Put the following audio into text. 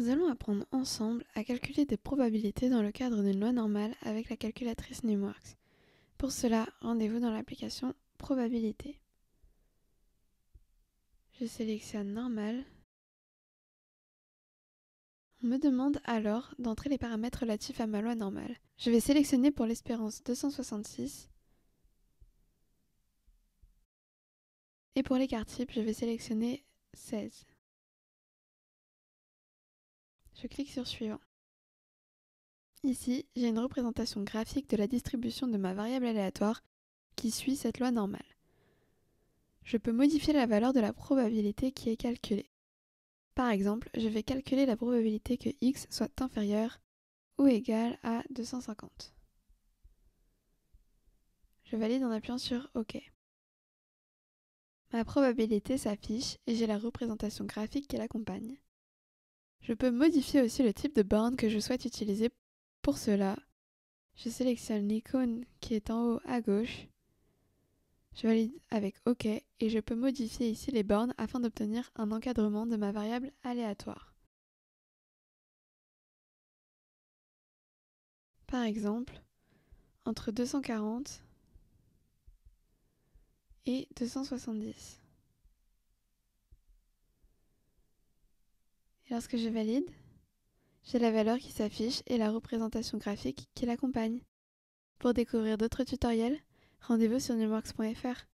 Nous allons apprendre ensemble à calculer des probabilités dans le cadre d'une loi normale avec la calculatrice NumWorks. Pour cela, rendez-vous dans l'application Probabilité. Je sélectionne Normal. On me demande alors d'entrer les paramètres relatifs à ma loi normale. Je vais sélectionner pour l'espérance 266 et pour l'écart type, je vais sélectionner 16. Je clique sur Suivant. Ici, j'ai une représentation graphique de la distribution de ma variable aléatoire qui suit cette loi normale. Je peux modifier la valeur de la probabilité qui est calculée. Par exemple, je vais calculer la probabilité que x soit inférieur ou égal à 250. Je valide en appuyant sur OK. Ma probabilité s'affiche et j'ai la représentation graphique qui l'accompagne. Je peux modifier aussi le type de borne que je souhaite utiliser. Pour cela, je sélectionne l'icône qui est en haut à gauche. Je valide avec OK et je peux modifier ici les bornes afin d'obtenir un encadrement de ma variable aléatoire. Par exemple, entre 240 et 270. lorsque je valide, j'ai la valeur qui s'affiche et la représentation graphique qui l'accompagne. Pour découvrir d'autres tutoriels, rendez-vous sur numworks.fr.